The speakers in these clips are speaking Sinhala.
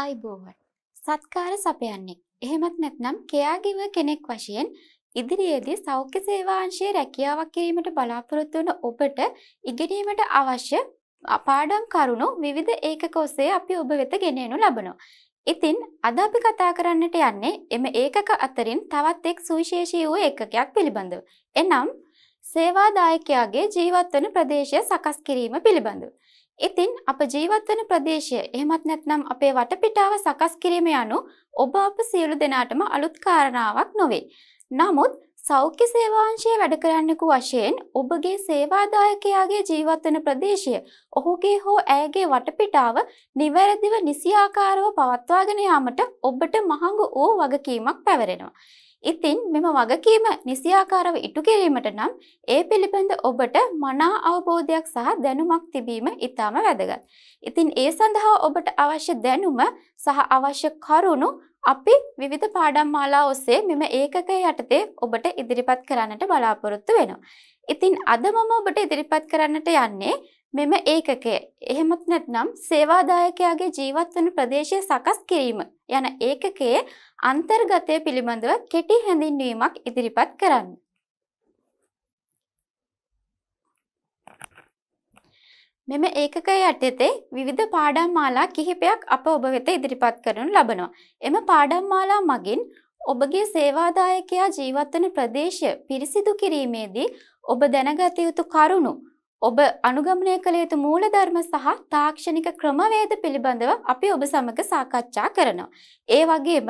ආයිබෝවන් සත්කාර සපයන්නේ එහෙමත් නැත්නම් කයාගිව කෙනෙක් වශයෙන් ඉදිරියේදී සෞඛ්‍ය සේවාංශයේ රැකියාවක් කිරීමට බලාපොරොත්තු වන ඔබට ඉගෙනීමට අවශ්‍ය පාඩම් කරුණු විවිධ ඒකක ඔස්සේ අපි ඔබ වෙත ගෙනෙනු ලබනවා. ඉතින් අද අපි කතා කරන්නට යන්නේ එම ඒකක අතරින් තවත් එක් සුවිශේෂී වූ ඒකකයක් පිළිබඳව. එනම් සේවාදායකයාගේ ජීවත්වන ප්‍රදේශය සකස් කිරීම පිළිබඳව. ඉතින් අප ජීවත්වන ප්‍රදේශය එහෙමත් නැත්නම් අපේ වටපිටාව සකස් කිරීම යනු ඔබ අප සියලු දෙනාටම අලුත් කාරණාවක් නොවේ. නමුත් සෞඛ්‍ය සේවාංශයේ වැඩ කරන්නෙකු වශයෙන් ඔබගේ සේවාදායකයාගේ ජීවත්වන ප්‍රදේශය ඔහුගේ හෝ ඇයගේ වටපිටාව නිවැරදිව නිසියාකාරව පවත්වාගෙන යාමට ඔබට මහඟු වූ වගකීමක් පැවරෙනවා. ඉතින් මෙම වගකීම නිසියාකාරව ඉටු කිරීමට නම් ඒ පිළිබඳ ඔබට මනා අවබෝධයක් සහ දැනුමක් තිබීම ඉතාම වැදගත්. ඉතින් ඒ සඳහා ඔබට අවශ්‍ය දැනුම සහ අවශ්‍ය කරුණු අපි විවිධ පාඩම් මාලා ඔස්සේ මෙම ඒකකය යටතේ ඔබට ඉදිරිපත් කරන්නට බලාපොරොත්තු වෙනවා. ඉතින් අද මම ඔබට ඉදිරිපත් කරන්නට යන්නේ මෙම ඒකකය එහෙමත් නැත්නම් සේවාදායකයාගේ ජීවත්වන ප්‍රදේශය සකස් කිරීම යන ඒකකයේ අන්තර්ගතය පිළිබඳව කෙටි හැඳින්වීමක් ඉදිරිපත් කරන්න. මෙම ඒකක යටතේ විවිධ පාඩම් මාලා කිහිපයක් අප ඔබ වෙත ඉදිරිපත් කරනු ලබනවා. එම පාඩම් මාලා මගින් ඔබගේ සේවාදායකයා ජීවත්වන ප්‍රදේශය පිරිසිදු කිරීමේදී ඔබ දැනගත යුතු කරුණු ඔබ අනුගමනය කළ යුතු මූලධර්ම සහ තාක්ෂණික ක්‍රමවේද පිළිබඳව අපි ඔබ සමග සාකච්ඡා කරනවා. ඒ වගේම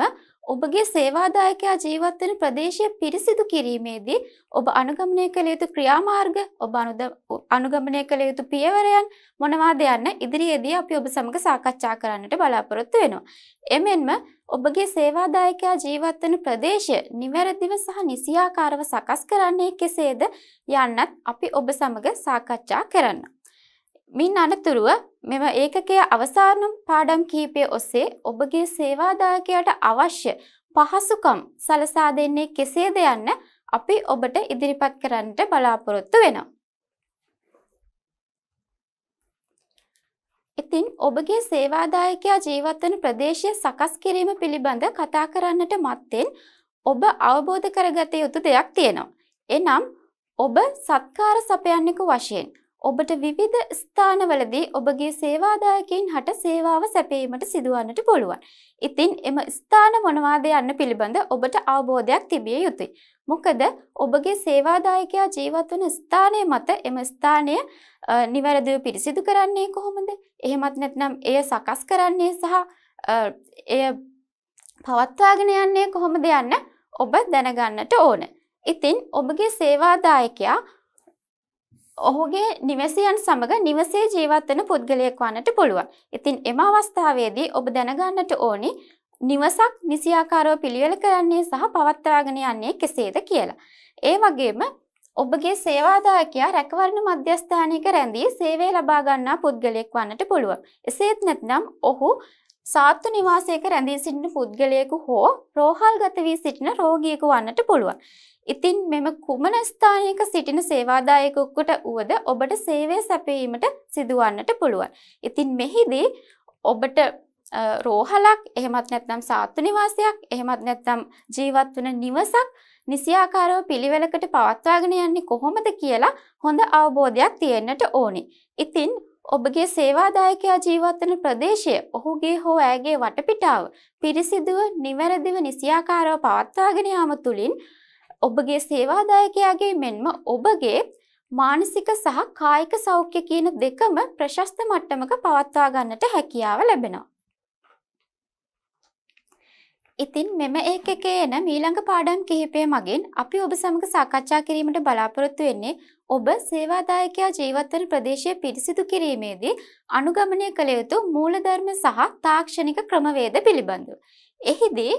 ඔබගේ සේවාදායකයා ජීවත් වෙන ප්‍රදේශය පිරිසිදු කිරීමේදී ඔබ අනුගමනය කළ යුතු ක්‍රියාමාර්ග ඔබ අනුගමනය කළ යුතු පියවරයන් මොනවාද යන්න ඉදිරියේදී අපි ඔබ සමග සාකච්ඡා කරන්නට බලාපොරොත්තු වෙනවා. එමෙන්ම ඔබගේ සේවාදායකයා ජීවත් වන ප්‍රදේශය නිවැරදිව සහ නිසියාකාරව සකස් කරන්නේ කෙසේද යන්නත් අපි ඔබ සමග සාකච්ඡා කරන්න. මින් අනතුරුව මෙම ඒකකය අවසානම් පාඩම් කීපය ඔස්සේ ඔබගේ සේවාදායකයට අවශ්‍ය පහසුකම් සලසා දෙන්නේ කෙසේද යන්න අපි ඔබට ඉදිරිපත් කරන්නට බලාපොරොත්තු වෙනවා. ඉතින් ඔබගේ සේවාදායකයා ජීවත්වන ප්‍රදේශය සකස් කිරීම පිළිබඳ කතා කරන්නට මත්තෙන් ඔබ අවබෝධ කරගත යුතු දෙයක් තියෙනවා. එනම් ඔබ සත්කාර සපයන්නෙකු වශයෙන් ඔබට විවිධ ස්ථානවලදී ඔබගේ සේවාදායකයින් හට සේවාව සැපීමට සිදුවන්නට පුළුවන්. ඉතින් එම ස්ථාන මොනවාද යන්න පිළිබඳ ඔබට අවබෝධයක් තිබිය යුතුයි. මොකද ඔබගේ සේවාදායකයා ජීවත් වන ස්ථානය මත එම ස්ථානය නිවැරදිව පිරිසිදු කරන්නේ කොහොමද? එහෙමත් නැත්නම් එය සකස් කරන්නේ සහ එය පවත්වාගෙන යන්නේ කොහොමද යන්න ඔබ දැනගන්නට ඕන. ඉතින් ඔබගේ සේවාදායකයා ඔහුගේ නිවැසියන් සමග නිවසේ ජීවත් වෙන පුද්ගලයෙක් වන්නට පුළුවන්. ඉතින් එම අවස්ථාවේදී ඔබ දැනගන්නට ඕනි නිවසක් නිසියාකාරව පිළිවෙල කරන්නේ සහ පවත්වාගෙන යන්නේ කෙසේද කියලා. ඒ වගේම ඔබගේ සේවාදායකයා රැකවරණ මධ්‍යස්ථානයක රැඳී සේවය ලබා ගන්නා පුද්ගලයෙක් වන්නට පුළුවන්. එසේත් නැත්නම් ඔහු සාත්තු නිවාසයක රැඳී සිටින පුද්ගලයෙකු හෝ රෝහල්ගත වී සිටින රෝගියෙකු වන්නට පුළුවන්. ඉතින් මෙම කුමන ස්ථානයක සිටින සේවාදායකෙකුට උවද ඔබට සේවය සැපයීමට සිදුවන්නට පුළුවන්. ඉතින් මෙහිදී ඔබට රෝහලක් එහෙමත් නැත්නම් සාත්තු නිවාසයක් එහෙමත් නැත්නම් ජීවත් වන නිවසක් නිසියාකාරව පිළිවෙලකට පවත්වාගෙන යන්නේ කොහොමද කියලා හොඳ අවබෝධයක් තියෙන්නට ඕනේ. ඉතින් ඔබගේ සේවාදායකයා ජීවත්වන ප්‍රදේශය ඔහුගේ හෝ ඇගේ වටපිටාව පිරිසිදුව නිවැරදිව නිසියාකාරව පවත්වාගෙන යාම තුළින් ඔබගේ සේවාදායකයාගේ මෙන්ම ඔබගේ මානසික සහ කායික සෞඛ්‍ය කියන දෙකම ප්‍රශස්ත මට්ටමක පවත්වා ගන්නට හැකියාව ලැබෙනවා. ඉතින් මෙම ඒකකයේ එන මීළඟ පාඩම් කිහිපය මගින් අපි ඔබ සමග සාකච්ඡා කිරීමට බලාපොරොත්තු වෙන්නේ ඔබ සේවාදායකයා ජීවත්වන ප්‍රදේශය පිරිසිදු කිරීමේදී අනුගමනය කළ යුතු මූලධර්ම සහ තාක්ෂණික ක්‍රමවේද පිළිබඳව. එහිදී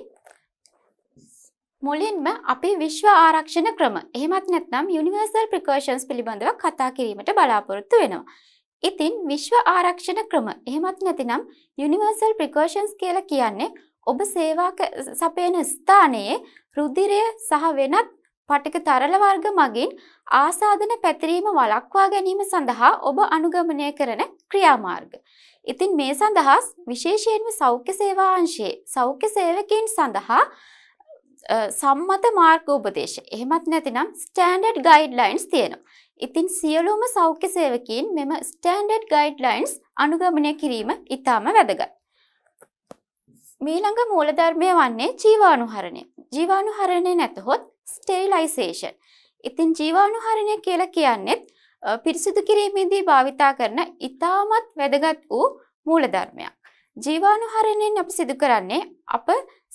මුලින්ම අපි විශ්ව ආරක්ෂණ ක්‍රම එහෙමත් නැත්නම් යුනිවර්සල් ප්‍රිකෝෂන්ස් පිළිබඳව කතා කිරීමට බලාපොරොත්තු වෙනවා. ඉතින් විශ්ව ආරක්ෂණ ක්‍රම එහෙමත් නැතිනම් යුනිවර්සල් ප්‍රිකෝෂන්ස් කියලා කියන්නේ ඔබ සේවා සපයන ස්ථානයේ රුධිරය සහ වෙනත් පටික තරල වර්ග මගින් ආසාදන පැතිරීම වළක්වා ගැනීම සඳහා ඔබ අනුගමනය කරන ක්‍රියාමාර්ග. ඉතින් මේ සඳහා විශේෂයෙන්ම සෞඛ්‍ය සේවා අංශයේ සෞඛ්‍ය සේවකයන් සඳහා සම්මත මාර්ගෝපදේශ. එහෙමත් නැතිනම් ස්ටෑන්ඩඩ් ගයිඩ්ලයින්ස් තියෙනවා. ඉතින් සියලුම සෞඛ්‍ය සේවකයන් මෙම ස්ටෑන්ඩඩ් ගයිඩ්ලයින්ස් අනුගමනය කිරීම ඉතාම වැදගත්. මීළඟ මූලධර්මය වන්නේ ජීවානුහරණය. ජීවානුහරණය නැතහොත් ස්ටේලයිසේෂන්. ඉතින් ජීවානුහරණය කියලා කියන්නේත් පිරිසිදු කිරීමේදී භාවිතා කරන ඉතාමත් වැදගත් වූ මූලධර්මයක්. ජීවානුහරණයෙන් අපි සිදු කරන්නේ අප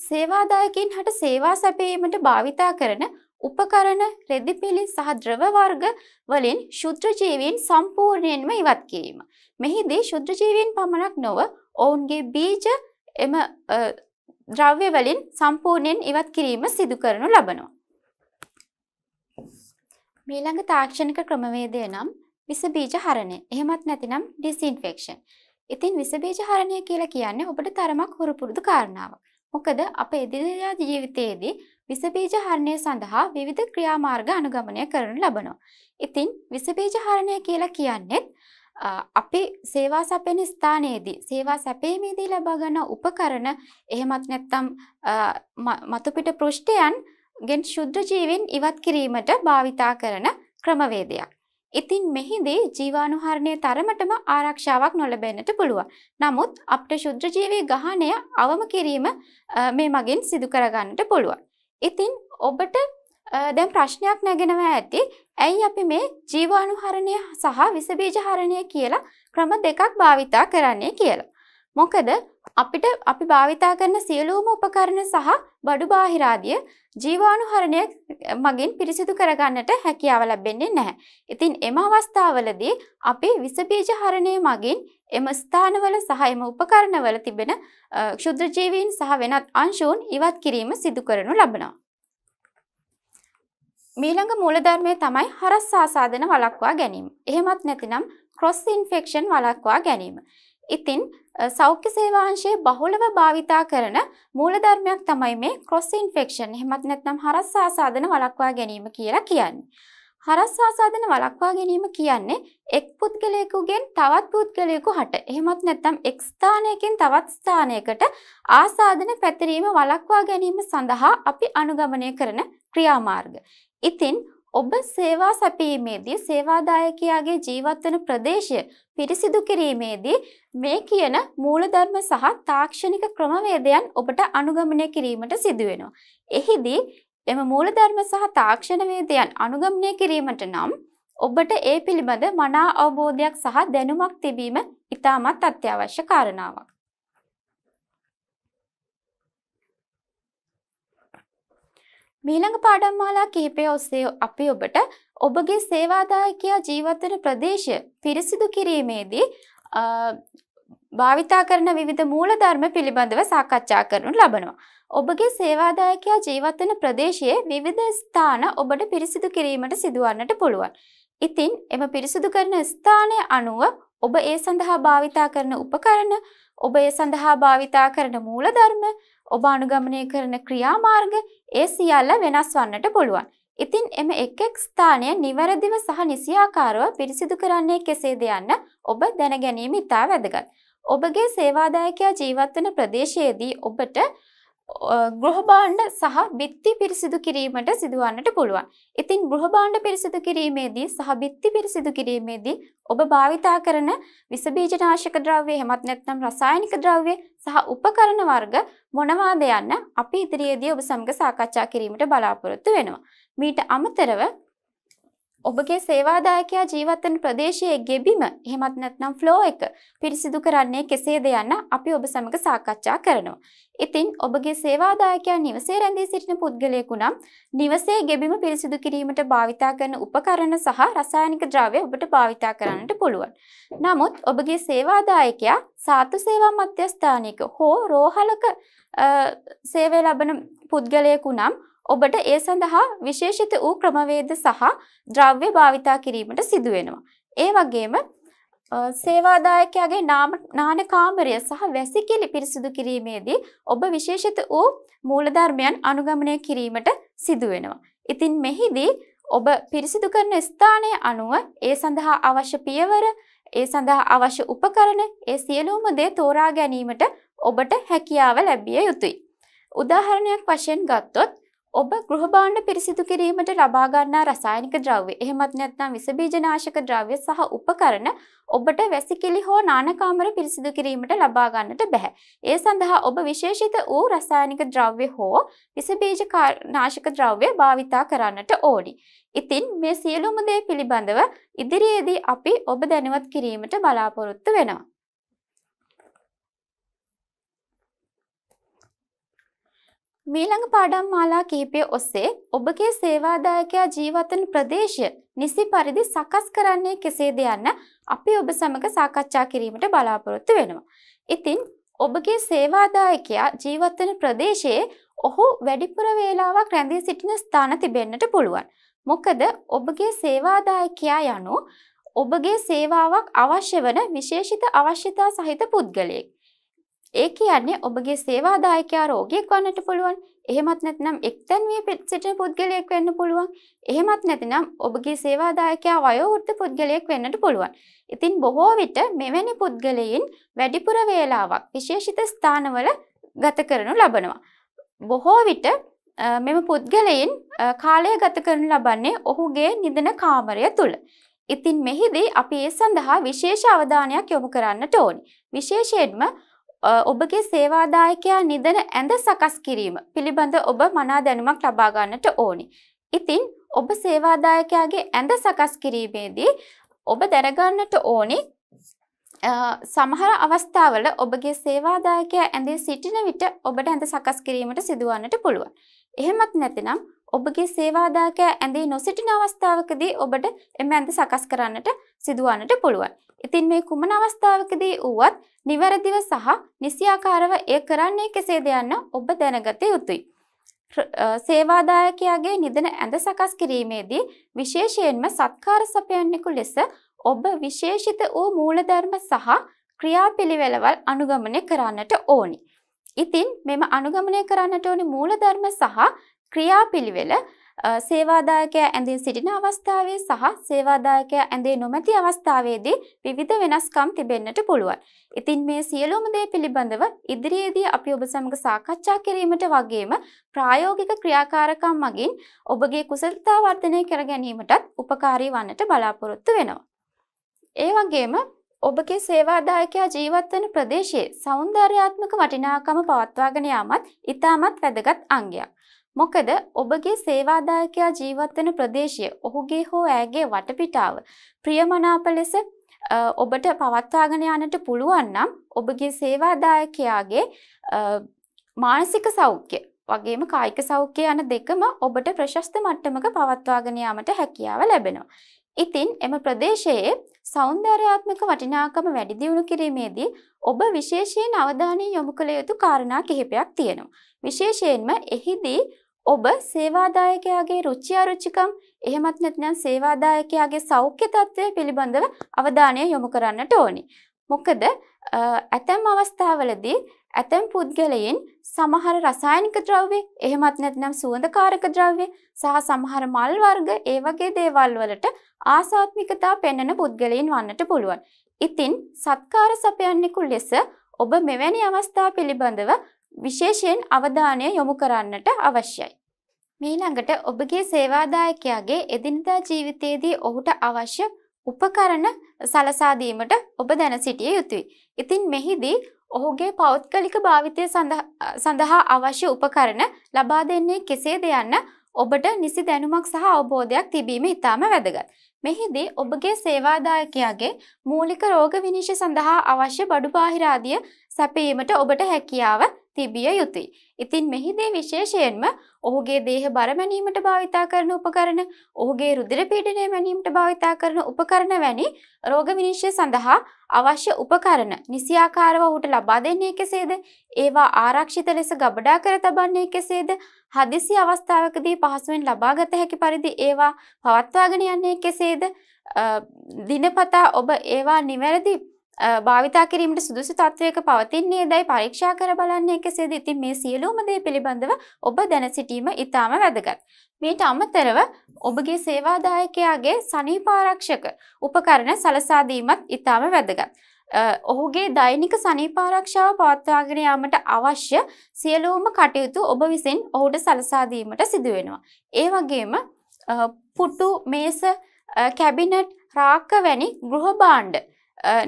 සේවාදායකින් හට සේවා සැපීමට භාවිතා කරන උපකරණ රෙදිපිලි සහ ද්‍රව වර්ග වලින් ශුද්‍රජීවීන් සම්පූර්ණයෙන්ම ඉවත් කිරීම. මෙහිදී ශුද්‍රජීවීන් පමණක් නොව ඔවුන්ගේ බීජ එම ද්‍රව්‍යවලින් සම්පූර්ණයෙන් ඉවත් කිරීම සිදු කරනු ලබනවා. මීළඟ තාක්ෂණික ක්‍රමවේදය නම් විස බීජ හරණය. එහෙමත් නැතිනම් ඩිස්ඉන්ෆෙක්ෂන්. ඉතින් විස බීජ හරණය කියලා කියන්නේ ඔබට තරමක් හුරු පුරුදු කාරණාවක්. මොකද අප එදිනෙදා ජීවිතයේදී විස බීජ හරණය සඳහා විවිධ ක්‍රියාමාර්ග අනුගමනය කරනු ලබනවා. ඉතින් විස බීජ හරණය කියලා කියන්නේත් අපේ සේවා සැපෙන ස්ථානයේදී සේවා සැපීමේදී ලබා ගන්න උපකරණ එහෙමත් නැත්නම් මතුපිට පෘෂ්ඨයන් ගෙන් ශුද්ධ ජීවීන් ඉවත් කිරීමට භාවිතා කරන ක්‍රමවේදයක්. ඉතින් මෙහිදී ජීවාණුහරණය තරමටම ආරක්ෂාවක් නොලැබෙන්නට පුළුවන්. නමුත් අපිට ශුද්ධ ජීවී ගහණය අවම කිරීම මේ මගින් සිදු කරගන්නට පුළුවන්. ඉතින් ඔබට දැන් ප්‍රශ්නයක් නැගෙනවා ඇති. ඇයි අපි මේ ජීවාණුහරණය සහ විසබීජ හරණය කියලා ක්‍රම දෙකක් භාවිතා කරන්නේ කියලා. මොකද අපිට අපි භාවිතා කරන සියලූම උපකරණ සහ බඩු බාහිරාදිය ජීවාණුහරණය මගින් පිරිසිදු කරගන්නට හැකියාව ලැබෙන්නේ නැහැ. ඉතින් එම අවස්ථාවලදී අපි විසබීජ හරණය මගින් එම ස්ථානවල සහ එම උපකරණවල තිබෙන ක්ෂුද්‍රජීවීන් සහ වෙනත් අංශූන් ඉවත් කිරීම සිදු කරනු ලබනවා. මීළඟ මූලධර්මය තමයි හරස් සාසාධන වලක්වා ගැනීම. එහෙමත් නැතිනම් ක්‍රොස් ඉන්ෆෙක්ෂන් වලක්වා ගැනීම. ඉතින් සෞඛ්‍ය සේවාංශයේ බහුලව භාවිතා කරන මූලධර්මයක් තමයි මේ ක්‍රොස් ඉන්ෆෙක්ෂන්. එහෙමත් නැත්නම් හරස් සාසාධන වලක්වා ගැනීම කියලා කියන්නේ. හරස් සාසාධන වලක්වා ගැනීම කියන්නේ එක් පුද්ගලයෙකුගෙන් තවත් පුද්ගලයෙකු හට එහෙමත් නැත්නම් එක් ස්ථානයකින් තවත් ස්ථානයකට ආසාධන පැතිරීම වලක්වා ගැනීම සඳහා අපි අනුගමනය කරන ක්‍රියාමාර්ග. ඉතින් ඔබ සේවා සැපීමේදී සේවාදායකයාගේ ජීවත්වන ප්‍රදේශය පිරිසිදු කිරීමේදී මේ කියන මූලධර්ම සහ තාක්ෂණික ක්‍රමවේදයන් ඔබට අනුගමනය කිරීමට සිදුවෙනවා. එහිදී එම මූලධර්ම සහ තාක්ෂණවේදයන් අනුගමනය කිරීමට නම් ඔබට ඒ පිළිබඳ මනා අවබෝධයක් සහ දැනුමක් තිබීම ඉතාමත් අත්‍යවශ්‍ය කාරණාවක්. මීළඟ පාඩම්මාලා කිහිපය ඔස්සේ අපි ඔබට ඔබගේ සේවාදායකයා ජීවත්වන ප්‍රදේශය පිරිසිදු කිරීමේදී භාවිතා කරන විවිධ මූලධර්ම පිළිබඳව සාකච්ඡා කරනු ලබනවා. ඔබගේ සේවාදායකයා ජීවත්වන ප්‍රදේශයේ විවිධ ස්ථාන ඔබට පිරිසිදු කිරීමට සිදුවන්නට පුළුවන්. ඉතින් එම පිරිසිදු කරන ස්ථානය අනුව ඔබ ඒ සඳහා භාවිතා කරන උපකරණ ඔබ ඒ සඳහා භාවිතා කරන මූලධර්ම ඔබ අනුගමනය කරන ක්‍රියාමාර්ග ඒ සියල්ල වෙනස් වන්නට පුළුවන්. ඉතින් එම එක් එක් ස්ථානය නිවැරදිව සහ නිසියාකාරව පිරිසිදු කරන්නේ කෙසේද යන්න ඔබ දැන ගැනීම ඉතා වැදගත්. ඔබගේ සේවාදායකයා ජීවත් වන ප්‍රදේශයේදී ඔබට ගෘහභාණ්ඩ සහ බිත්ති පිරිසිදු කිරීමට සිදුවන්නට පුළුවන්. ඉතින් ගෘහභාණ්ඩ පිරිසිදු කිරීමේදී සහ බිත්ති පිරිසිදු කිරීමේදී ඔබ භාවිතා කරන විසබීජ නාශක ද්‍රව්‍ය එහෙමත් නැත්නම් රසායනික ද්‍රව්‍ය සහ උපකරණ වර්ග මොනවාද යන්න අපි ඉදිරියේදී ඔබ සමග සාකච්ඡා කිරීමට බලාපොරොත්තු වෙනවා. මීට අමතරව ඔබගේ සේවාදායකයා ජීවත්වන ප්‍රදේශයේ ගෙබිම එහෙමත් නැත්නම් ෆ්ලෝ එක පිරිසිදු කරන්නේ කෙසේද යන්න අපි ඔබ සමග සාකච්ඡා කරනවා. ඉතින් ඔබගේ සේවාදායකයා නිවසේ රැඳී සිටින පුද්ගලයෙකු නම් නිවසේ ගෙබිම පිරිසිදු කිරීමට භාවිතා කරන උපකරණ සහ රසායනික ද්‍රව්‍ය ඔබට භාවිතා කරන්නට පුළුවන්. නමුත් ඔබගේ සේවාදායකයා සාතු සේවා මධ්‍යස්ථානයක හෝ රෝහලක සේවය ලබන පුද්ගලයෙකු නම් ඔබට ඒ සඳහා විශේෂිත වූ ක්‍රමවේද සහ ද්‍රව්‍ය භාවිතා කිරීමට සිදු වෙනවා. ඒ වගේම සේවාදායකයාගේ නාම නාන කාමරය සහ වැසිකිලි පිරිසිදු කිරීමේදී ඔබ විශේෂිත වූ මූලධර්මයන් අනුගමනය කිරීමට සිදු වෙනවා. ඉතින් මෙහිදී ඔබ පිරිසිදු කරන ස්ථානය අනුව ඒ සඳහා අවශ්‍ය පියවර ඒ සඳහා අවශ්‍ය උපකරණ ඒ සියලූම දේ තෝරා ගැනීමට ඔබට හැකියාව ලැබිය යුතුයි. උදාහරණයක් වශයෙන් ගත්තොත් ඔබ ගෘහභාණ්ඩ පිරිසිදු කිරීමට ලබා ගන්නා රසායනික ද්‍රව්‍ය, එහෙමත් නැත්නම් විසබීජනාශක ද්‍රව්‍ය සහ උපකරණ ඔබට වැසිකිලි හෝ නානකාමර පිරිසිදු කිරීමට ලබා ගන්නට බෑ. ඒ සඳහා ඔබ විශේෂිත වූ රසායනික ද්‍රව්‍ය හෝ විසබීජ නාශක ද්‍රව්‍ය භාවිතා කරන්නට ඕනි. ඉතින් මේ සියලුම දේ පිළිබඳව ඉදිරියේදී අපි ඔබ දැනුවත් කිරීමට බලාපොරොත්තු වෙනවා. මීළඟ පාඩම් මාලා කීපය ඔස්සේ ඔබගේ සේවාදායකයා ජීවතන ප්‍රදේශය නිසි පරිදි සකස් කරන්නේ කෙසේද යන්න අපි ඔබ සමග සාකච්ඡා කිරීමට බලාපොරොත්තු වෙනවා. ඉතින් ඔබගේ සේවාදායකයා ජීවත්වන ප්‍රදේශයේ ඔහු වැඩිපුර වේලාවක් රැඳී සිටින ස්ථාන තිබෙන්නට පුළුවන්. මොකද ඔබගේ සේවාදායකයා යනු ඔබගේ සේවාවක් අවශ්‍ය වන විශේෂිත අවශ්‍යතා සහිත පුද්ගලයෙක්. ඒ කියන්නේ ඔබගේ සේවාදායකයා රෝගියෙක් වන්නට පුළුවන්. එහෙමත් නැත්නම් එක්තැන් වී සිටින පුද්ගලයෙක් වෙන්න පුළුවන්. එහෙමත් නැතිනම් ඔබගේ සේවාදායකයා වයෝවෘද්ධ පුද්ගලයෙක් වෙන්නට පුළුවන්. ඉතින් බොහෝ විට මෙවැනි පුද්ගලයන් වැඩිපුර වේලාවක් විශේෂිත ස්ථානවල ගත කරනු ලබනවා. බොහෝ විට මෙම පුද්ගලයන් කාලය ගත කරනු ලබන්නේ ඔහුගේ නිදන කාමරය තුළ. ඉතින් මෙහිදී අපි ඒ සඳහා විශේෂ අවධානයක් යොමු කරන්නට ඕනි. විශේෂයෙන්ම ඔබගේ සේවාදායකයා නිදන ඇඳ සකස් කිරීම පිළිබඳ ඔබ මනා දැනුමක් ලබා ගන්නට ඕනි. ඉතින් ඔබ සේවාදායකයාගේ ඇඳ සකස් කිරීමේදී ඔබ දැනගන්නට ඕනි සමහර අවස්ථාවල ඔබගේ සේවාදායකයා ඇඳේ සිටින විට ඔබට ඇඳ සකස් කිරීමට සිදුවන්නට පුළුවන්. එහෙමත් නැතිනම් ඔබගේ සේවාදායකයා ඇඳේ නොසිටින අවස්ථාවකදී ඔබට එම ඇඳ සකස් කරන්නට සිදුවන්නට පුළුවන්. ඉතින් මේ කුමන අවස්ථාවකදී වුවත් නිවැරදිව සහ නිසියාකාරව ඒ කරන්නේ කෙසේද යන්න ඔබ දැනගත යුතුයි. සේවාදායකයාගේ නිදන ඇඳ සකස් කිරීමේදී විශේෂයෙන්ම සත්කාර සපයන්නෙකු ලෙස ඔබ විශේෂිත වූ මූලධර්ම සහ ක්‍රියාපිළිවෙළවල් අනුගමනය කරන්නට ඕනි. ඉතින් මෙම අනුගමනය කරන්නට ඕනි මූලධර්ම සහ ක්‍රියාපිළිවෙළ සේවාදායකයා ඇඳේ සිටින අවස්ථාවේ සහ සේවාදායකයා ඇඳේ නොමැති අවස්ථාවේදී විවිධ වෙනස්කම් තිබෙන්නට පුළුවන්. ඉතින් මේ සියලුම දේ පිළිබඳව ඉදිරියේදී අපි ඔබ සමග සාකච්ඡා කිරීමට වගේම ප්‍රායෝගික ක්‍රියාකාරකම් මගින් ඔබගේ කුසලතා වර්ධනය කර ගැනීමටත් උපකාරී වන්නට බලාපොරොත්තු වෙනවා. ඒ වගේම ඔබගේ සේවාදායකයා ජීවත්වන ප්‍රදේශයේ සෞන්දර්යාත්මක වටිනාකම පවත්වාගෙන යාමත් ඉතාමත් වැදගත් අංගයක්. මොකද ඔබගේ සේවාදායකයා ජීවත්වන ප්‍රදේශය ඔහුගේ හෝ ඇගේ වටපිටාව ප්‍රියමනාප ලෙස ඔබට පවත්වාගෙන යන්නට පුළුවන් නම් ඔබගේ සේවාදායකයාගේ මානසික සෞඛ්‍ය වගේම කායික සෞඛ්‍ය යන දෙකම ඔබට ප්‍රශස්ත මට්ටමක පවත්වාගෙන යාමට හැකියාව ලැබෙනවා. ඉතින් එම ප්‍රදේශයේ සෞන්දර්යාත්මක වටිනාකම වැඩි දියුණු කිරීමේදී ඔබ විශේෂයෙන් අවධානය යොමු කළ යුතු කාරණා කිහිපයක් තියෙනවා. විශේෂයෙන්ම එහිදී ඔබ සේවාදායකයාගේ රුචි අරුචිකම් එහෙමත් නැත්නම් සේවාදායකයාගේ සෞඛ්‍ය තත්ත්වය පිළිබඳව අවධානය යොමු කරන්නට ඕනි. මොකද ඇතැම් අවස්ථාවලදී ඇතැම් පුද්ගලයින් සමහර රසායනික ද්‍රව්‍ය එහෙමත් නැත්නම් සුවඳකාරක ද්‍රව්‍ය සහ සමහර මල් වර්ග ඒ වගේ දේවල් වලට ආසාත්මිකතා පෙන්වන පුද්ගලයින් වන්නට පුළුවන්. ඉතින් සත්කාර සපයන්නෙකු ලෙස ඔබ මෙවැනි අවස්ථා පිළිබඳව විශේෂයෙන් අවධානය යොමු කරන්නට අවශ්‍යයි. මීළඟට ඔබගේ සේවාදායකයාගේ එදිනදා ජීවිතයේදී ඔහුට අවශ්‍ය උපකරණ සලසා දීමට ඔබ දැන සිටිය යුතුයි. ඉතින් මෙහිදී ඔහුගේ පෞද්ගලික භාවිතය සඳහා අවශ්‍ය උපකරණ ලබා දෙන්නේ කෙසේද යන්න ඔබට නිසි දැනුමක් සහ අවබෝධයක් තිබීම ඉතාම වැදගත්. මෙහිදී ඔබගේ සේවාදායකයාගේ මූලික රෝග විනිශ්චය සඳහා අවශ්‍ය බඩු බාහිර ආදිය සැපීමට ඔබට හැකියාව තිබිය යුතුයි. ඉතින් මෙහිදී විශේෂයෙන්ම ඔහුගේ දේහ බර මැනීමට භාවිතා කරන උපකරණ, ඔහුගේ රුධිර පීඩනය මැනීමට භාවිතා කරන උපකරණ වැනි රෝග විනිශ්චය සඳහා අවශ්‍ය උපකරණ නිසියාකාරව ඔහුට ලබා දෙන්නේ කෙසේද? ඒවා ආරක්ෂිත ලෙස ගබඩා කර තබන්නේ කෙසේද? හදිසි අවස්ථාවකදී පහසුවෙන් ලබාගත හැකි පරිදි ඒවා පවත්වාගෙන යන්නේ කෙසේද? දිනපතා ඔබ ඒවා නිවැරදි භාවිතා කිරීමට සුදුසු තත්ත්වයක පවතින්නේ දැයි පරීක්ෂා කර බලන්නේ කෙසේද ඉතින් මේ සියලුම දේ පිළිබඳව ඔබ දැන සිටීම ඉතාම වැදගත්. මීට අමතරව ඔබගේ සේවාදායකයාගේ සනීපාරක්ෂක උපකරණ සලසා දීමත් ඉතාම වැදගත්. ඔහුගේ දෛනික සනීපාරක්ෂාව පවත්වාගෙන යාමට අවශ්‍ය සියලුම කටයුතු ඔබ විසින් ඔහුට සලසා දීමට සිදු වෙනවා. ඒ වගේම පුටු, මේස, කැබිනට්, රාක්ක වැනි ගෘහ භාණ්ඩ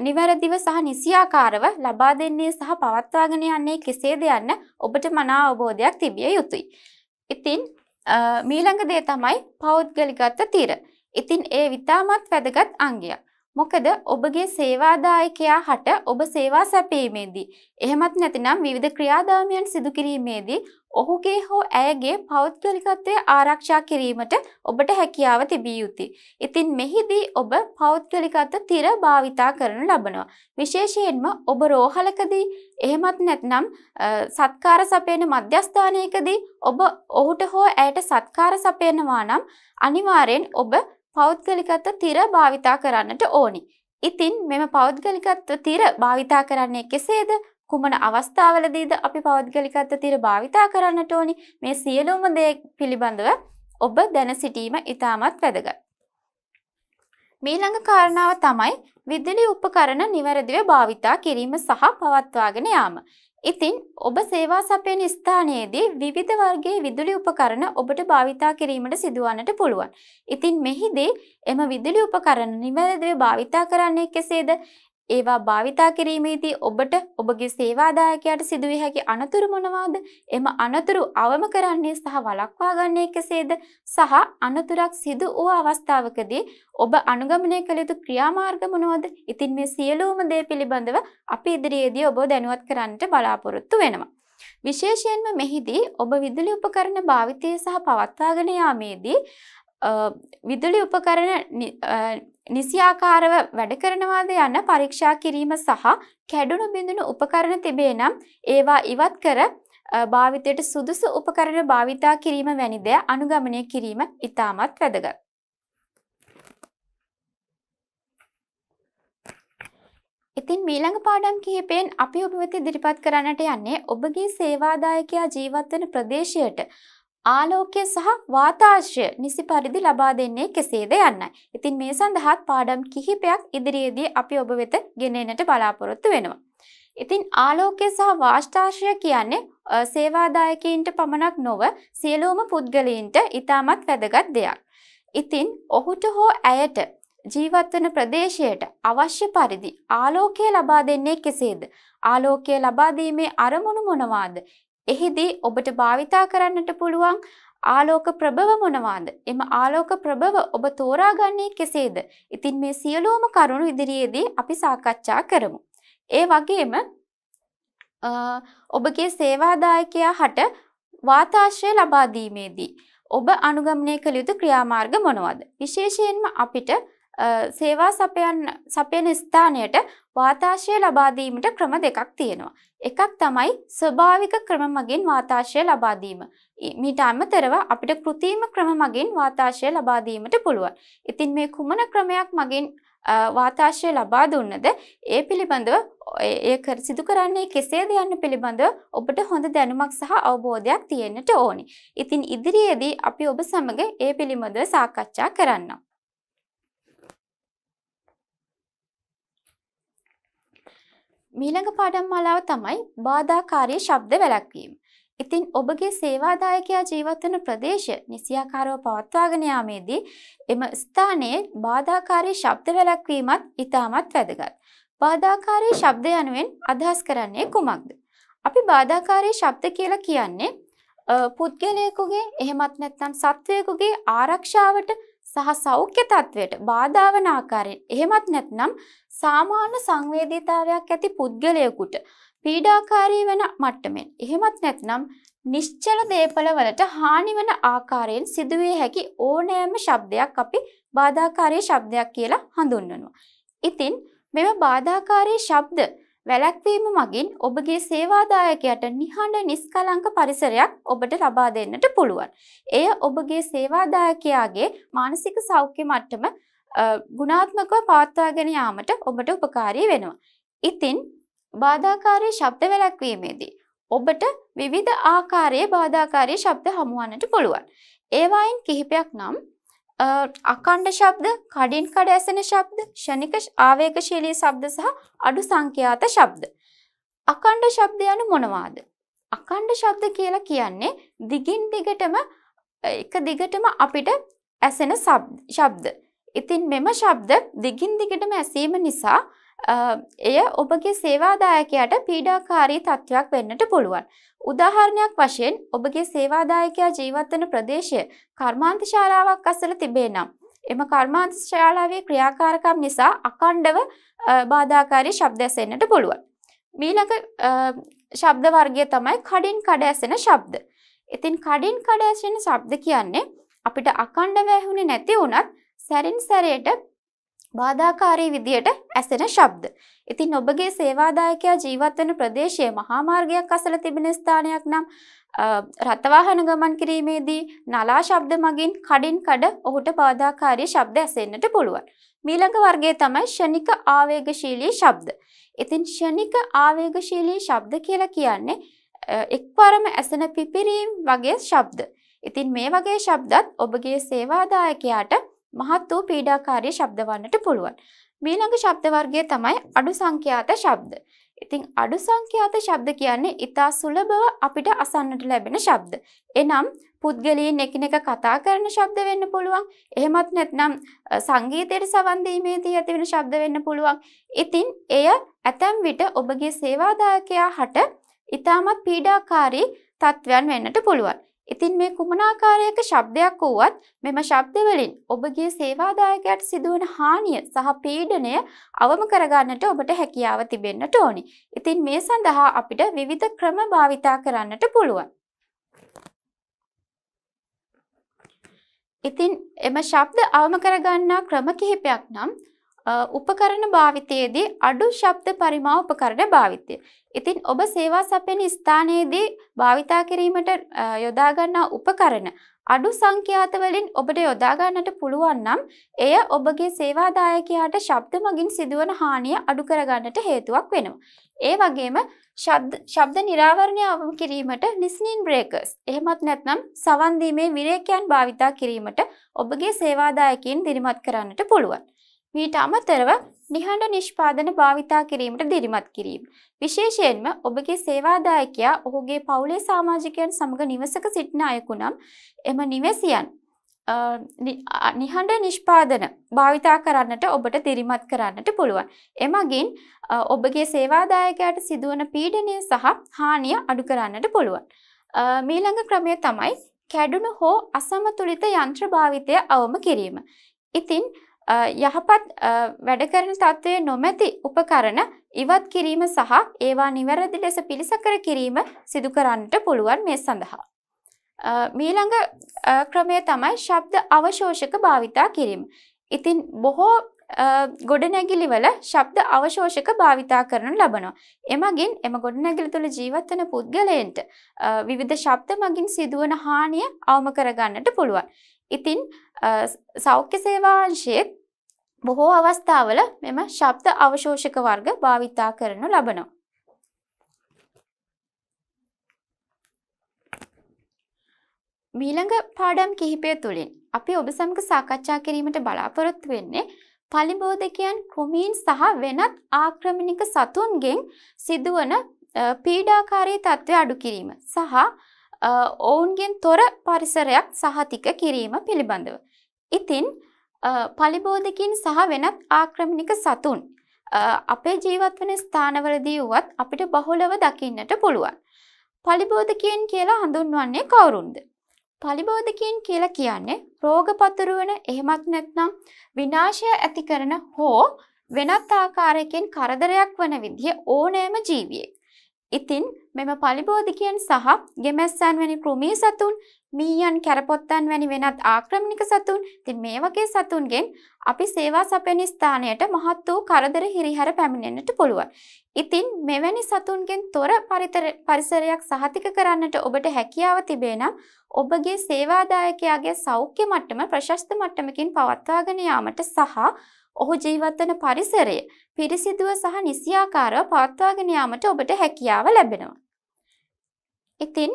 නිවැරදිව සහ නිසියාකාරව ලබා දෙන්නේ සහ පවත්වාගෙන යන්නේ කෙසේද යන්න ඔබට මනා අවබෝධයක් තිබිය යුතුයි. ඉතින් මීළඟ දේ තමයි පෞද්ගලිකත්ව තීර. ඉතින් ඒ විතාමත් වැදගත් අංගයක්. මොකද ඔබගේ සේවාදායකයා හට ඔබ සේවා සැපීමේදී එහෙමත් නැතිනම් විවිධ ක්‍රියාදාමයන් සිදු කිරීමේදී ඔහුගේ හෝ ඇයගේ පෞද්ගලිකත්වය ආරක්ෂා කිරීමට ඔබට හැකියාව තිබිය යුතුයි. ඉතින් මෙහිදී ඔබ පෞද්ගලිකත්ව තිර භාවිතා කරනු ලබනවා. විශේෂයෙන්ම ඔබ රෝහලකදී එහෙමත් නැත්නම් සත්කාර සපයන මධ්‍යස්ථානයකදී ඔබ ඔහුට හෝ ඇයට සත්කාර සපයනවා නම් අනිවාර්යෙන් ඔබ පෞද්ගලිකත්ව තිර භාවිතා කරන්නට ඕනි. ඉතින් මෙම පෞද්ගලිකත්ව තිර භාවිතා කරන්නේ කෙසේද කුමන අවස්ථාවලදීද අපි පෞද්ගලිකත්ව තිර භාවිතා කරන්නට ඕනි මේ සියලුම දේ පිළිබඳව ඔබ දැන සිටීම ඉතාමත් වැදගත්. මීළඟ කාරණාව තමයි විදුලි උපකරණ නිවැරදිව භාවිතා කිරීම සහ පවත්වාගෙන යාම. ඉතින් ඔබ සේවා සපයන ස්ථානයේදී විවිධ වර්ගයේ විදුලි උපකරණ ඔබට භාවිතා කිරීමට සිදුවන්නට පුළුවන්. ඉතින් මෙහිදී එම විදුලි උපකරණ නිවැරදිව භාවිතා කරන්නේ කෙසේද? ඒවා භාවිතා කිරීමේදී ඔබට ඔබගේ සේවාදායකයාට සිදුවිය හැකි අනතුරු මොනවාද? එම අනතුරු අවම කරන්නේ සහ වළක්වා ගන්නේ කෙසේද? සහ අනතුරක් සිදු වූ අවස්ථාවකදී ඔබ අනුගමනය කළ යුතු ක්‍රියාමාර්ග මොනවාද? ඉතින් මේ සියලුම දේ පිළිබඳව අපි ඉදිරියේදී ඔබව දැනුවත් කරන්නට බලාපොරොත්තු වෙනවා. විශේෂයෙන්ම මෙහිදී ඔබ විදුලි උපකරණ භාවිතය සහ පවත්වාගෙන යාමේදී විදුලි උපකරණ නිසියාකාරව වැඩ කරනවාද යන්න පරීක්ෂා කිරීම සහ කැඩුණු බිඳුණු උපකරණ තිබේ නම් ඒවා ඉවත් කර භාවිතයට සුදුසු උපකරණ භාවිතා කිරීම වැනි දෑ අනුගමනය කිරීම ඉතාමත් වැදගත්. ඉතින් මීළඟ පාඩම් කිහිපයෙන් අපි ඔබ වෙත ඉදිරිපත් කරන්නට යන්නේ ඔබගේ සේවාදායකයා ජීවත් වෙන ප්‍රදේශයට ආලෝකය සහ වාතාශ්‍රය නිසි පරිදි ලබා දෙන්නේ කෙසේද යන්නයි. ඉතින් මේ සඳහාත් පාඩම් කිහිපයක් ඉදිරියේදී අපි ඔබ වෙත ගෙන එන්නට බලාපොරොත්තු වෙනවා. ඉතින් ආලෝකය සහ වාෂ්ඨාශ්‍රය කියන්නේ සේවාදායකයින්ට පමණක් නොව සියලුම පුද්ගලයින්ට ඉතාමත් වැදගත් දෙයක්. ඉතින් ඔහුට හෝ ඇයට ජීවත්වන ප්‍රදේශයට අවශ්‍ය පරිදි ආලෝකය ලබා දෙන්නේ කෙසේද? ආලෝකය ලබා දීමේ අරමුණු මොනවාද? එහිදී ඔබට භාවිතා කරන්නට පුළුවන් ආලෝක ප්‍රභව මොනවාද? එම ආලෝක ප්‍රභව ඔබ තෝරාගන්නේ කෙසේද? ඉතින් මේ සියලුම කරුණු ඉදිරියේදී අපි සාකච්ඡා කරමු. ඒ වගේම ඔබගේ සේවාදායකයා හට වාතාශ්‍රය ලබා දීමේදී ඔබ අනුගමනය කළ යුතු ක්‍රියාමාර්ග මොනවාද? විශේෂයෙන්ම අපිට සේවා සපයන සපයන ස්ථානයට වාතාශ්‍රය ලබා දීමට ක්‍රම දෙකක් තියෙනවා. එකක් තමයි ස්වභාවික ක්‍රම මගින් වාතාශය ලබා දීම. මීට අමතරව අපිට કૃතිම ක්‍රම මගින් වාතාශය ලබා දීමට පුළුවන්. ඉතින් මේ කුමන ක්‍රමයක් මගින් වාතාශය ලබා දුන්නද ඒ පිළිබඳව ඒ සිදු කරන්නේ කෙසේද යන්න පිළිබඳව ඔබට හොඳ දැනුමක් සහ අවබෝධයක් තියෙන්නට ඕනි. ඉතින් ඉදිරියේදී අපි ඔබ සමග ඒ පිළිබඳව සාකච්ඡා කරන්නම්. මීළඟ පාඩම් මාලාව තමයි බාධාකාරී ශබ්ද වැළැක්වීම. ඉතින් ඔබගේ සේවාදායකයා ජීවත් වන ප්‍රදේශ නිසියාකාරව පවත්වාගෙන යාමේදී එම ස්ථානයේ බාධාකාරී ශබ්ද වැළැක්වීමත් ඉතාමත් වැදගත්. බාධාකාරී ශබ්ද යනුවෙන් අදහස් කරන්නේ කුමක්ද? අපි බාධාකාරී ශබ්ද කියලා කියන්නේ පුද්ගලයෙකුගේ එහෙමත් නැත්නම් සත්වයෙකුගේ ආරක්ෂාවට සහ සෞඛ්‍ය තත්ත්වයට බාධා වන ආකාරයෙන් එහෙමත් නැත්නම් සාමාන්‍ය සංවේදීතාවයක් ඇති පුද්ගලයෙකුට පීඩාකාරී වෙන මට්ටමෙන් එහෙමත් නැත්නම් නිශ්චල දේපල වලට හානි වෙන ආකාරයෙන් සිදුවේ හැකි ඕනෑම ශබ්දයක් අපි බාධාකාරී ශබ්දයක් කියලා හඳුන්වනවා. ඉතින් මෙම බාධාකාරී ශබ්ද වැළැක්වීම මගින් ඔබගේ සේවාදායකයට නිහඬ නිස්කලංක පරිසරයක් ඔබට ලබා දෙන්නට පුළුවන්. එය ඔබගේ සේවාදායකයාගේ මානසික සෞඛ්‍ය මට්ටම ගුණාත්මකව පවත්වාගෙන යාමට ඔබට උපකාරී වෙනවා. ඉතින් බාධාකාරී ශබ්ද වැළැක්වීමේදී ඔබට විවිධ ආකාරයේ බාධාකාරී ශබ්ද හමුවන්නට පුළුවන්. ඒවායින් කිහිපයක් නම් අකණ්ඩ ශබ්ද, කඩින් කඩ ඇසෙන ශබ්ද, ෂණික ආවේගශීලී ශබ්ද සහ අඩු සංඛ්‍යාත ශබ්ද. අකණ්ඩ ශබ්ද යනු මොනවාද? අකණ්ඩ ශබ්ද කියලා කියන්නේ දිගින් දිගටම එක දිගටම අපිට ඇසෙන ශබ්ද. ඉතින් මෙම ශබ්ද දිගින් දිගටම ඇසීම නිසා එය ඔබගේ සේවාදායකයට පීඩාකාරී තත්ත්වයක් වෙන්නට පුළුවන්. උදාහරණයක් වශයෙන් ඔබගේ සේවාදායකයා ජීවත්වන ප්‍රදේශය කර්මාන්තශාලාවක් අසල තිබේ නම්. එම කර්මාන්තශාලාවේ ක්‍රියාකාරකම් නිසා අකණ්ඩව බාධාකාරී ශබ්ද ඇසෙන්නට පුළුවන්. මීළඟ ශබ්ද වර්ගය තමයි කඩින් කඩ ඇසෙන ශබ්ද. ඉතින් කඩින් කඩ ඇසෙන ශබ්ද කියන්නේ අපිට අකණ්ඩව ඇහුනේ නැති වුණත් සැරින් සැරයට බාධාකාරී විදියට ඇසෙන ශබ්ද. ඉතින් ඔබගේ සේවාදායකයා ජීවත් වෙන ප්‍රදේශයේ මහා මාර්ගයක් අසල තිබෙන ස්ථානයක් නම් රථවාහන ගමන් කිරීමේදී නලා ශබ්ද මගින් කඩින් කඩ ඔහුට බාධාකාරී ශබ්ද ඇසෙන්නට පුළුවන්. මීළඟ වර්ගයේ තමයි ෂණික ආවේගශීලී ශබ්ද. ඉතින් ෂණික ආවේගශීලී ශබ්ද කියලා කියන්නේ එක්වරම ඇසෙන පිපිරීම් වගේ ශබ්ද. ඉතින් මේ වගේ ශබ්දත් ඔබගේ සේවාදායකයාට මහත් වූ පීඩාකාරී ශබ්ද වන්නට පුළුවන්. මීළඟ ශබ්ද වර්ගය තමයි අඩු සංඛ්‍යාත ශබ්ද. ඉතින් අඩු සංඛ්‍යාත ශබ්ද කියන්නේ ඉතා සුලභව අපිට අසන්නට ලැබෙන ශබ්ද. එනම් පුද්ගලයන් එකිනෙක කතා කරන ශබ්ද වෙන්න පුළුවන්. එහෙමත් නැත්නම් සංගීතයට සවන් දීමේදී ඇතිවෙන ශබ්ද වෙන්න පුළුවන්. ඉතින් එය ඇතැම් විට ඔබගේ සේවාදායකයා හට ඉතාමත් පීඩාකාරී තත්ත්වයන් වෙන්නට පුළුවන්. ඉතින් මේ කුමනාකාරයක ශබ්දයක් වුවත් මෙම ශබ්දවලින් ඔබගේ සේවාදායකයට සිදුවන හානිය සහ පීඩනය අවම කරගන්නට ඔබට හැකියාව තිබෙන්නට ඕනි. ඉතින් මේ සඳහා අපිට විවිධ ක්‍රම භාවිතා කරන්නට පුළුවන්. ඉතින් එම ශබ්ද අවම කරගන්නා ක්‍රම කිහිපයක් නම් උපකරණ භාවිතයේදී අඩු ශබ්ද පරිමා උපකරණ භාවිතය. ඉතින් ඔබ සේවා සැපෙන ස්ථානයේදී භාවිතා කිරීමට යොදා ගන්නා උපකරණ අඩු සංඛ්‍යාත වලින් ඔබට යොදා ගන්නට පුළුවන් නම් එය ඔබගේ සේවාදායකයාට ශබ්ද මගින් සිදුවන හානිය අඩු කර ගන්නට හේතුවක් වෙනවා. ඒ වගේම ශබ්ද ශබ්ද නිරාවරණය අවම කිරීමට ලිස්නින් බ්‍රේකර්ස් එහෙමත් නැත්නම් සවන් දීමේ විරේකයන් භාවිතා කිරීමට ඔබගේ සේවාදායකයන් දිරිමත් කරන්නට පුළුවන්. මීට අමතරව නිහඬ නිෂ්පාදන භාවිතා කිරීමට දිරිමත් කිරීම. විශේෂයෙන්ම ඔබගේ සේවාදායකයා ඔහුගේ පවුලේ සාමාජිකයන් සමඟ නිවසක සිටින අයකු නම් එම නිවැසියන් නිහඬ නිෂ්පාදන භාවිතා කරන්නට ඔබට දිරිමත් කරන්නට පුළුවන්. එමගින් ඔබගේ සේවාදායකයට සිදුවන පීඩනය සහ හානිය අඩු කරන්නට පුළුවන්. මීළඟ ක්‍රමය තමයි කැඩුණු හෝ අසමතුලිත යන්ත්‍ර භාවිතය අවම කිරීම. ඉතින් යහපත් වැඩ කරන තත්ත්වයේ නොමැති උපකරණ ඉවත් කිරීම සහ ඒවා නිවැරදි ලෙස පිළිසකර කිරීම සිදු කරන්නට පුළුවන් මේ සඳහා. මීළඟ ක්‍රමය තමයි ශබ්ද අවශෝෂක භාවිතා කිරීම. ඉතින් බොහෝ ගොඩනැගිලිවල ශබ්ද අවශෝෂක භාවිතා කරනු ලබනවා. එමගින් එම ගොඩනැගිලි තුළ ජීවත්වන පුද්ගලයන්ට විවිධ ශබ්ද මගින් සිදුවන හානිය අවම කරගන්නට පුළුවන්. ඉතින් සෞඛ්‍ය සේවාංශයේ බොහෝ අවස්ථාවල මෙම ශබ්ද අවශෝෂක වර්ග භාවිතා කරනු ලබනවා. මීළඟ පාඩම් කිහිපය තුළින් අපි ඔබ සමග සාකච්ඡා කිරීමට බලාපොරොත්තු වෙන්නේ පලිබෝධකයන් කුමීන් සහ වෙනත් ආක්‍රමණික සතුන්ගෙන් සිදුවන පීඩාකාරී තත්ත්වය අඩු කිරීම සහ ඔවුන්ගෙන් තොර පරිසරයක් සහතික කිරීම පිළිබඳව. ඉතින් පලිබෝධකින් සහ වෙනත් ආක්‍රමණික සතුන්. අපේ ජීවත් වන ස්ථානවලදී වුවත් අපිට බහුලව දකින්නට පුළුවන්. පලිබෝධකයෙන් කියලා හඳුන්වන්නේ කවුරුන්ද. පලිබෝධකයෙන් කියලා කියන්නේ රෝගපතුරුවන එහෙමත් නැත්නම් විනාශය ඇති කරන හෝ වෙනත් ආකාරයකින් කරදරයක් වන විදිහ ඕනෑම ජීවියෙක්. ඉතින් මෙම පලිබෝධිකයන් සහ ගෙමැස්සන් වැනි කෘමී සතුන් මීයන් කැරපොත්තන් වැනි වෙනත් ආක්‍රමණික සතුන් තින් මේ වගේ සතුන්ගෙන් අපි සේවා සපයන ස්ථානයට මහත් වූ කරදර හිරිහැර පැමිණෙන්නට පුළුවන්. ඉතින් මෙවැනි සතුන්ගෙන් තොර පරිසරයක් සහතික කරන්නට ඔබට හැකියාව තිබේ නම් ඔබගේ සේවාදායකයාගේ සෞඛ්‍ය මට්ටම ප්‍රශස්ත මට්ටමකින් පවත්වාගෙන යාමට සහ ඔහු ජීවත්වන පරිසරය පිරිසිදුව සහ නිසියාකාරව පවත්වාගෙන යාමට ඔබට හැකියාව ලැබෙනවා. ඉතින්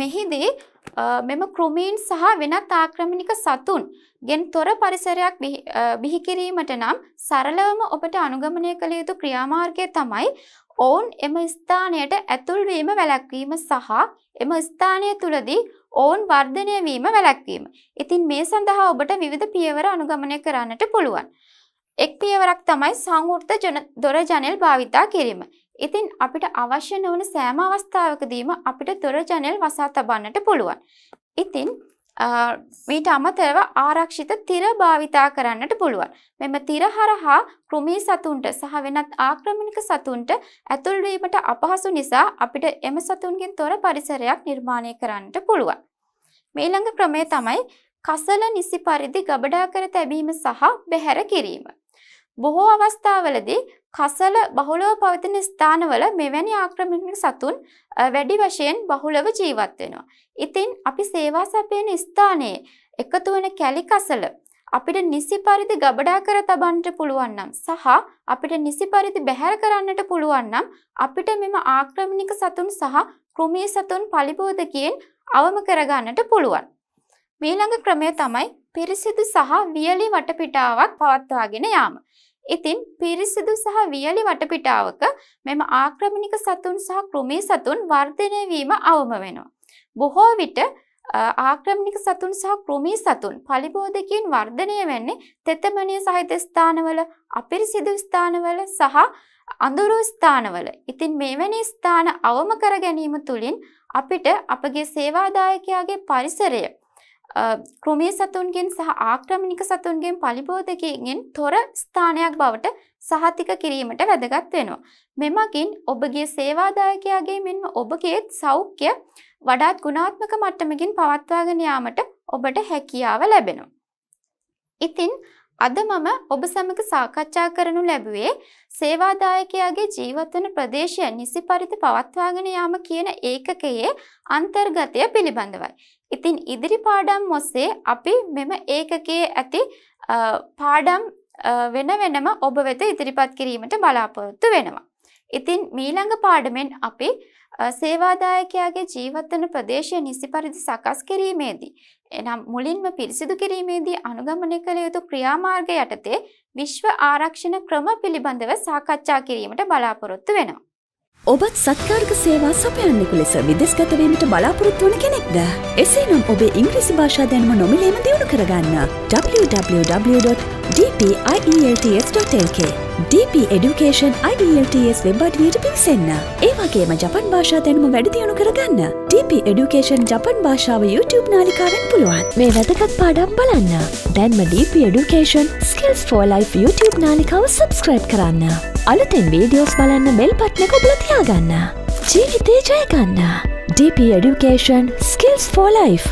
මෙහිදී මෙම කෘමීන් සහ වෙනත් ආක්‍රමණික සතුන් ගෙන් තොර පරිසරයක් බිහිකිරීමට නම් සරලවම ඔබට අනුගමනය කළ යුතු ක්‍රියාමාර්ගය තමයි ඔවුන් එම ස්ථානයට ඇතුල්වීම වැලැක්වීම සහ එම ස්ථානය තුළදී ඔවුන් වර්ධනය වීම වැළැක්වීම. ඉතින් මේ සඳහා ඔබට විවිධ පියවර අනුගමනය කරන්නට පුළුවන්. එක් පියවරක් තමයි සංවෘත දොර ජනෙල් භාවිතා කිරීම. ඉතින් අපිට අවශ්‍ය නොවන සෑම අවස්ථාවකදීම අපිට දොර ජනෙල් වසා තබන්නට පුළුවන්. ඉතින් මීට අමතරව ආරක්ෂිත තිර භාවිතා කරන්නට පුළුවන්. මෙම තිර හරහා කෘමී සතුන්ට සහ වෙනත් ආක්‍රමණික සතුන්ට ඇතුල් වීමට අපහසු නිසා අපිට එම සතුන්ගෙන් තොර පරිසරයක් නිර්මාණය කරන්නට පුළුවන්. මේ ළඟ ක්‍රමය තමයි කසල නිසි පරිදි ගබඩා කර තැබීම සහ බැහැර කිරීම. බොහෝ අවස්ථාවලදී කසල බහුලව පවතින ස්ථානවල මෙවැනි ආක්‍රමණික සතුන් වැඩි වශයෙන් බහුලව ජීවත් වෙනවා. ඉතින් අපි සේවා සැපයන ස්ථානයේ එකතු වෙන කැලි කසල අපිට නිසි පරිදි ගබඩා කර තබන්නට පුළුවන් නම් සහ අපිට නිසි පරිදි බැහැර කරන්නට පුළුවන් නම් අපිට මෙම ආක්‍රමණික සතුන් සහ කෘමී සතුන් පලිබෝධකයෙන් අවම කරගන්නට පුළුවන්. මීළඟ ක්‍රමය තමයි පිරිසිදු සහ වියලි වටපිටාවක් පවත්වාගෙන යාම. ඉතින් පිරිසිදු සහ වියලි වටපිටාවක මෙම ආක්‍රමණික සතුන් සහ කෘමී සතුන් වර්ධනය වීම අවම වෙනවා. බොහෝ විට ආක්‍රමණික සතුන් සහ කෘමී සතුන් පලිබෝධකයෙන් වර්ධනය වෙන්නේ තෙතමනය සහිත ස්ථානවල අපිරිසිදු ස්ථානවල සහ අඳුරු ස්ථානවල. ඉතින් මෙවැනි ස්ථාන අවම කර ගැනීම තුළින් අපිට අපගේ සේවාදායකයාගේ පරිසරය ක්‍රමේ සතුන්ගෙන් සහ ආක්‍රමණික සතුන්ගෙන් පලිබෝධකයෙන් තොර ස්ථානයක් බවට සහතික කිරීමට වැදගත් වෙනවා. මෙමගින් ඔබගේ සේවාදායකයාගේ මෙන්ම ඔබගේත් සෞඛ්‍ය වඩාත් ගුණාත්මක මට්ටමකින් පවත්වාගෙන යාමට ඔබට හැකියාව ලැබෙනවා. ඉතින් අද මම ඔබ සමග සාකච්ඡා කරනු ලැබුවේ සේවාදායකයාගේ ජීවත්වන ප්‍රදේශය නිසි පරිදි පවත්වාගෙන යාම කියන ඒකකයේ අන්තර්ගතය පිළිබඳවයි. ඉතින් ඉදිරි පාඩම් ඔස්සේ අපි මෙම ඒකකයේ ඇති පාඩම් වෙන වෙනම ඔබ වෙත ඉදිරිපත් කිරීමට බලාපොරොත්තු වෙනවා. ඉතින් මීළඟ පාඩමෙන් අපි සේවාදායකයාගේ ජීවත්වන ප්‍රදේශය නිසි පරිදි සකස් කිරීමේදී එනම් මුලින්ම පිරිසිදු කිරීමේදී අනුගමනය කළ යුතු ක්‍රියාමාර්ග යටතේ විශ්ව ආරක්ෂණ ක්‍රම පිළිබඳව සාකච්ඡා කිරීමට බලාපොරොත්තු වෙනවා. ඔබත් සත්කාර්ක සේවා සපයන්නෙකු ලෙස විදෙස්ගතවීමට බලාපොරොත්තු වන කෙනෙක්ද. එසේ නම් ඔබේ ඉංග්‍රීසි භාෂා දැනම නොමිලේම දියුණු කරගන්න www. dpilts.lk e DP Education IDLTS e web අඩවියට පිවිසන්න. ඒ වගේම ජපන් භාෂා දැනුම වැඩදියුණු කරගන්න. DP Education ජපන් භාෂාව YouTube නාලිකාවෙන් පුළුවන්. මේ වැදගත් පාඩම් බලන්න. දැන්ම DP Education Skills for Life YouTube නාලිකාව subscribe කරන්න. අලුතෙන් වීඩියෝස් බලන්න බෙල් බටන් එක ඔබලා තියාගන්න. ජීවිතේ ජය ගන්න. DP Education Skills for Life